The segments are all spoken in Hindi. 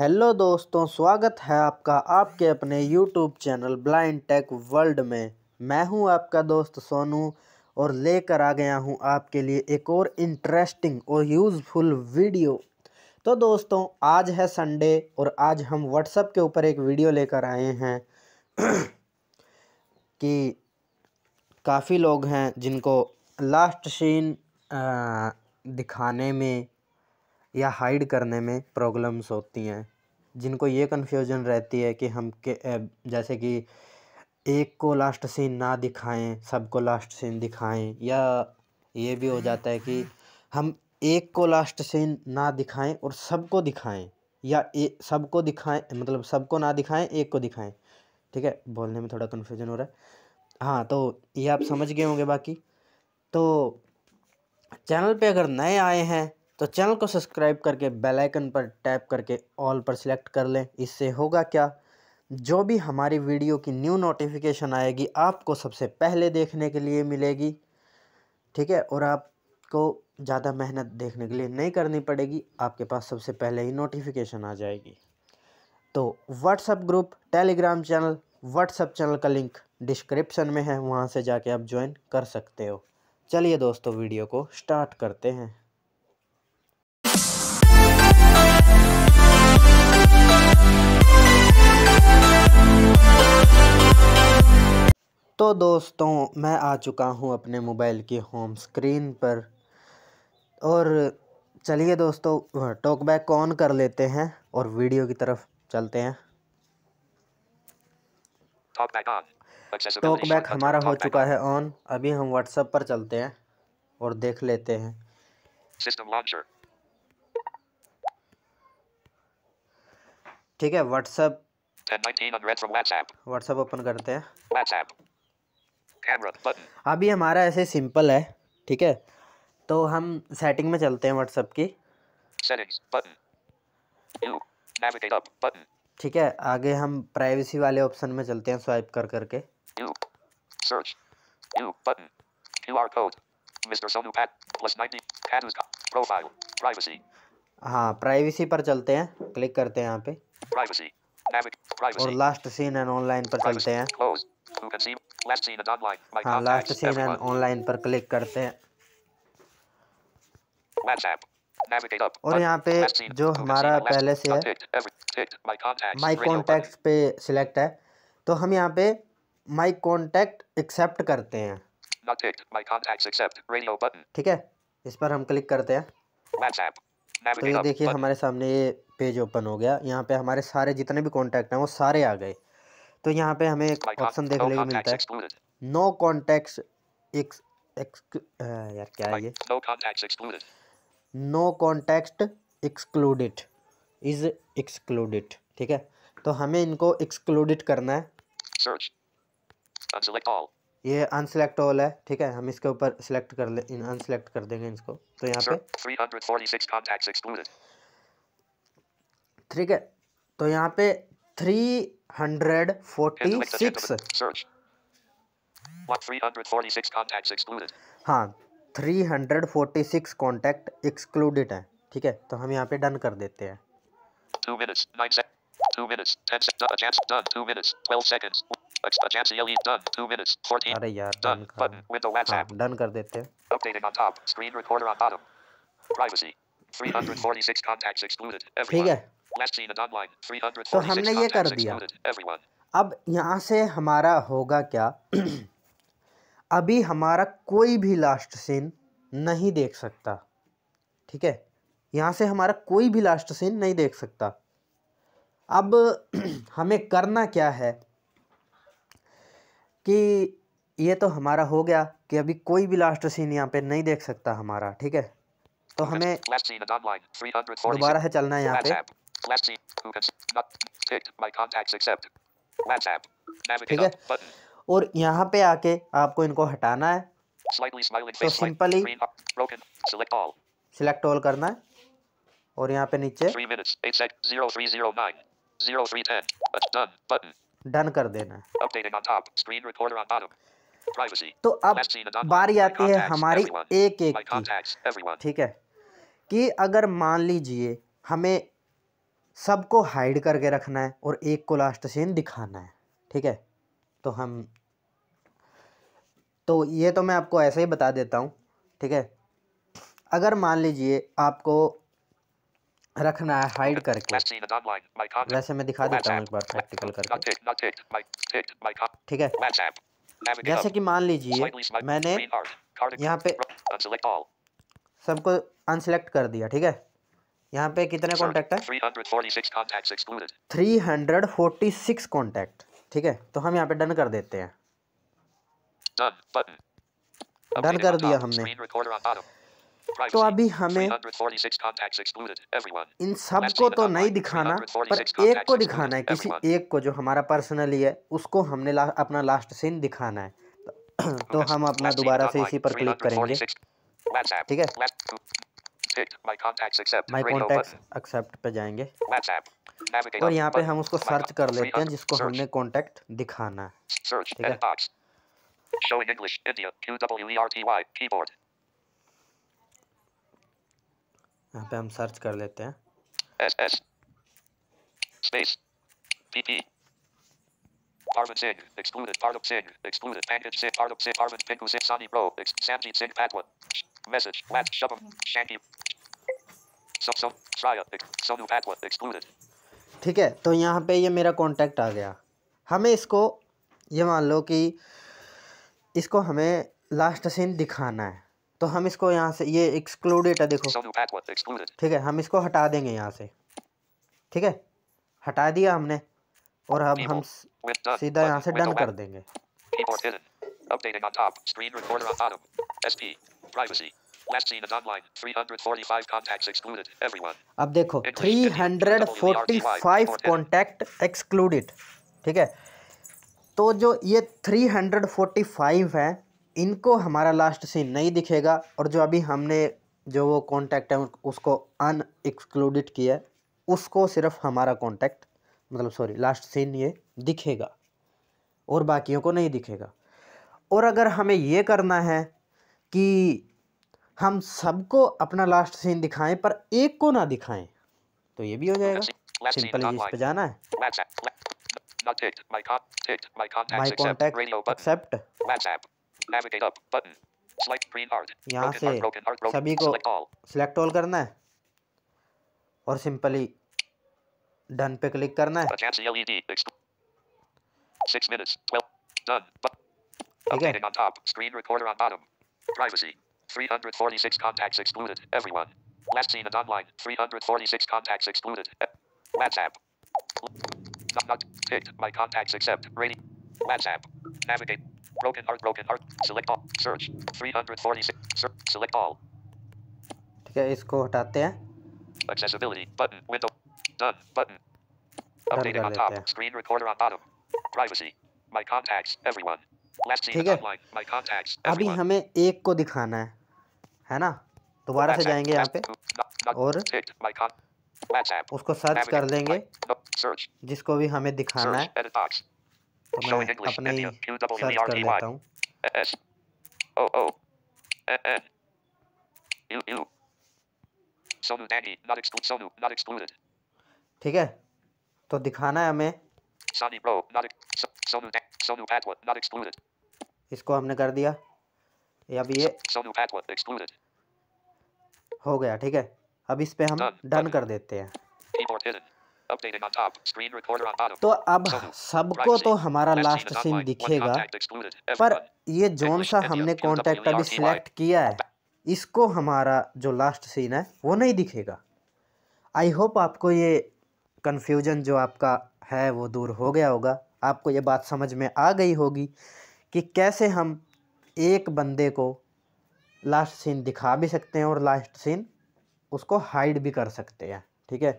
हेलो दोस्तों स्वागत है आपका आपके अपने YouTube channel blind tech world में मैं हूं आपका दोस्त सोनू और लेकर आ गया हूं आपके लिए एक और इंटरेस्टिंग और यूज़फुल वीडियो तो दोस्तों आज है संडे और आज हम व्हाट्सएप के ऊपर एक वीडियो लेकर आए हैं कि काफ़ी लोग हैं जिनको लास्ट सीन दिखाने में या हाइड करने में प्रॉब्लम्स होती हैं जिनको ये कन्फ्यूजन रहती है कि हम के जैसे कि एक को लास्ट सीन ना दिखाएं सबको लास्ट सीन दिखाएं या ये भी हो जाता है कि हम एक को लास्ट सीन ना दिखाएं और सबको दिखाएं या ए सबको दिखाएं मतलब सबको ना दिखाएं एक को दिखाएं ठीक है बोलने में थोड़ा कन्फ्यूजन हो रहा है हाँ तो ये आप समझ गए होंगे बाकी तो चैनल पे अगर नए आए हैं तो चैनल को सब्सक्राइब करके बेल आइकन पर टैप करके ऑल पर सिलेक्ट कर लें इससे होगा क्या जो भी हमारी वीडियो की न्यू नोटिफिकेशन आएगी आपको सबसे पहले देखने के लिए मिलेगी ठीक है और आपको ज़्यादा मेहनत देखने के लिए नहीं करनी पड़ेगी आपके पास सबसे पहले ही नोटिफिकेशन आ जाएगी तो WhatsApp group Telegram channel WhatsApp channel का लिंक डिस्क्रिप्शन में है वहाँ से जाके आप ज्वाइन कर सकते हो चलिए दोस्तों वीडियो को स्टार्ट करते हैं तो दोस्तों मैं आ चुका हूँ अपने मोबाइल की होम स्क्रीन पर और चलिए दोस्तों टॉक बैक ऑन कर लेते हैं और वीडियो की तरफ चलते हैं टॉक बैक हमारा हो चुका है ऑन अभी हम व्हाट्सएप पर चलते हैं और देख लेते हैं ठीक है व्हाट्सएप व्हाट्सएप ओपन करते हैं अभी हमारा ऐसे सिंपल है ठीक है तो हम सेटिंग में चलते हैं व्हाट्सएप की ठीक है आगे हम प्राइवेसी वाले ऑप्शन में चलते हैं स्वाइप कर करके हाँ प्राइवेसी पर चलते हैं क्लिक करते हैं यहाँ पे प्राइवेसी और लास्ट सीन एंड ऑनलाइन पर चलते हैं हाँ लास्ट सीन एंड ऑनलाइन पर क्लिक करते हैं और यहाँ पे जो हमारा पहले से है माय कॉन्टैक्ट पे सिलेक्ट है तो हम यहाँ पे माय कॉन्टैक्ट एक्सेप्ट करते हैं ठीक है इस पर हम क्लिक करते हैं तो ये देखिए हमारे सामने ये पेज ओपन हो गया यहाँ पे हमारे सारे जितने भी कॉन्टैक्ट हैं वो सारे आ गए तो यहाँ पे हमें एक ऑप्शन देखने को मिलता है नो कॉन्टैक्ट यार क्या है ये no contact excluded is excluded ठीक है तो हमें इनको एक्सक्लूडेड करना है ये अनसेलेक्ट ऑल है ठीक है हम इसके ऊपर सेलेक्ट कर ले इन अनसेलेक्ट कर देंगे इसको तो यहाँ पे ठीक है तो यहाँ पे थ्री हंड्रेड फोर्टी सिक्स हाँ three hundred forty six contact excluded है ठीक है तो हम यहाँ पे डन कर देते हैं 2 minutes, 9 sec. 2 minutes, 10 sec. Done, chance, done. Two minutes, seconds. अरे यार डन हाँ, कर देते हैं ठीक है तो हमने ये कर दिया अब यहाँ से हमारा होगा क्या अभी हमारा कोई भी लास्ट सीन नहीं देख सकता ठीक है यहाँ से हमारा कोई भी लास्ट सीन नहीं देख सकता अब हमें करना क्या है कि ये तो हमारा हो गया कि अभी कोई भी लास्ट सीन यहाँ पे नहीं देख सकता हमारा ठीक है तो हमें दोबारा है चलना है यहाँ पे ठीक है और यहाँ पे आके आपको इनको हटाना है तो सिंपली सिलेक्ट ऑल करना है और यहाँ पे नीचे डन कर देना तो अब बारी आती है हमारी एक एक की ठीक है कि अगर मान लीजिए हमें सबको हाइड करके रखना है और एक को लास्ट सीन दिखाना है ठीक है तो हम तो ये तो मैं आपको ऐसे ही बता देता हूँ ठीक है अगर मान लीजिए आपको रखना है हाइड करके वैसे मैं दिखा देता हूँ एक बार प्रैक्टिकल करके ठीक है जैसे कि मान लीजिए मैंने यहाँ पे सबको अनसेलेक्ट कर दिया ठीक है यहाँ पे कितने कॉन्टैक्ट है three hundred forty six contact ठीक है तो हम यहाँ पे डन कर देते हैं डन कर दिया हमने तो अभी हमें इन सब को तो नहीं दिखाना पर एक को दिखाना है किसी एक को जो हमारा पर्सनली है उसको हमने ला, अपना लास्ट सीन दिखाना है तो हम अपना दोबारा से इसी पर क्लिक करेंगे ठीक है माई कॉन्टैक्ट एक्सेप्ट पे जाएंगे और यहाँ पे हम उसको सर्च कर लेते हैं जिसको हमने कॉन्टैक्ट दिखाना है ठीक है यहाँ पे हम सर्च कर लेते हैं S S space P P Arvin Sig, excluded, Arvin Sig, excluded, package Sig, Arvin Sig, Arvin Piku Sig, Sonny Pro, Sanjeev Sig, Patwa, message, Lat, Shubham, Shanky, so, so, Sraya, Sonu Patwa, excluded. ठीक है तो यहाँ पे ये मेरा कांटेक्ट आ गया हमें इसको ये मान लो कि इसको हमें लास्ट सीन दिखाना है तो हम इसको यहाँ से ये एक्सक्लूडेड है देखो ठीक है हम इसको हटा देंगे यहाँ से ठीक है हटा दिया हमने और अब हम सीधा यहाँ से डन कर देंगे अब देखो थ्री हंड्रेड फोर्टी फाइव अब देखो 345 कॉन्टैक्ट एक्सक्लूडेड ठीक है तो जो ये 345 है इनको हमारा लास्ट सीन नहीं दिखेगा और जो अभी हमने जो वो कॉन्टैक्ट है उसको अन एक्सक्लूडिड किया है उसको सिर्फ हमारा कॉन्टैक्ट मतलब सॉरी लास्ट सीन ये दिखेगा और बाकियों को नहीं दिखेगा और अगर हमें ये करना है कि हम सबको अपना लास्ट सीन दिखाएं पर एक को ना दिखाएं तो ये भी हो जाएगा सिंपल इस पे जाना है my contact except Navigate up button. Select green heart. यहाँ broken से सभी को select all. select all करना है और सिंपली डन पे क्लिक करना है Advance LED. Six minutes. Twelve. Done. But on top. Screen recorder on bottom. Privacy. 346 contacts excluded. Everyone. Last seen and online. 346 contacts excluded. WhatsApp. Not, not picked. My contacts accept ready WhatsApp. Navigate. Broken heart, broken heart. Select all. Search. 346. Search. Select all. ठीक है इसको हटाते हैं Accessibility button window done button updating on top screen recorder on bottom privacy my contacts everyone last seen online my contacts everyone. अभी हमें एक को दिखाना है है ना दोबारा से जाएंगे यहाँ पे और उसको सर्च कर देंगे जिसको भी हमें दिखाना है मैं अपने सर्च कर लेता हूँ ठीक है तो दिखाना है हमें इसको हमने कर दिया अब ये हो गया ठीक है अब इस पे हम डन कर देते हैं तो अब सबको तो हमारा लास्ट सीन दिखेगा पर ये जोन सा हमने कॉन्टैक्ट अभी सिलेक्ट किया है इसको हमारा जो लास्ट सीन है वो नहीं दिखेगा आई होप आपको ये कन्फ्यूजन जो आपका है वो दूर हो गया होगा आपको ये बात समझ में आ गई होगी कि कैसे हम एक बंदे को लास्ट सीन दिखा भी सकते हैं और लास्ट सीन उसको हाइड भी कर सकते हैं ठीक है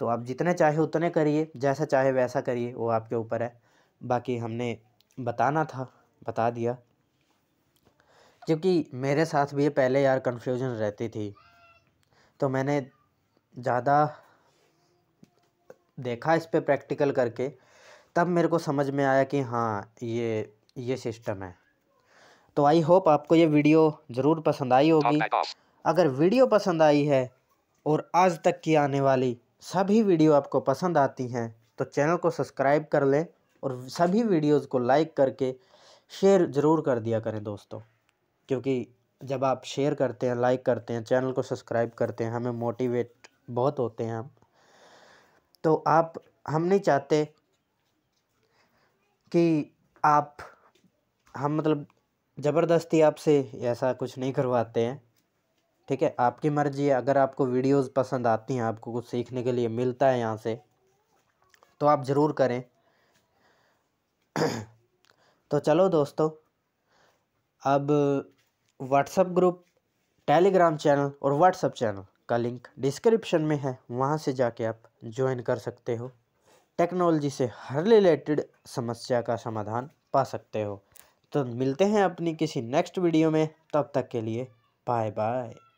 तो आप जितने चाहे उतने करिए जैसा चाहे वैसा करिए वो आपके ऊपर है बाकी हमने बताना था बता दिया क्योंकि मेरे साथ भी ये पहले यार कन्फ्यूजन रहती थी तो मैंने ज़्यादा देखा इस पर प्रैक्टिकल करके तब मेरे को समझ में आया कि हाँ ये ये सिस्टम है तो आई होप आपको ये वीडियो ज़रूर पसंद आई होगी अगर वीडियो पसंद आई है और आज तक की आने वाली सभी वीडियो आपको पसंद आती हैं तो चैनल को सब्सक्राइब कर लें और सभी वीडियोज़ को लाइक करके शेयर ज़रूर कर दिया करें दोस्तों क्योंकि जब आप शेयर करते हैं लाइक करते हैं चैनल को सब्सक्राइब करते हैं हमें मोटिवेट बहुत होते हैं हम तो आप हम नहीं चाहते कि आप हम मतलब ज़बरदस्ती आपसे ऐसा कुछ नहीं करवाते हैं ठीक है आपकी मर्ज़ी है अगर आपको वीडियोस पसंद आती हैं आपको कुछ सीखने के लिए मिलता है यहाँ से तो आप ज़रूर करें तो चलो दोस्तों अब व्हाट्सअप ग्रुप टेलीग्राम चैनल और व्हाट्सअप चैनल का लिंक डिस्क्रिप्शन में है वहाँ से जाके आप ज्वाइन कर सकते हो टेक्नोलॉजी से हर रिलेटेड समस्या का समाधान पा सकते हो तो मिलते हैं अपनी किसी नेक्स्ट वीडियो में तब तक के लिए बाय बाय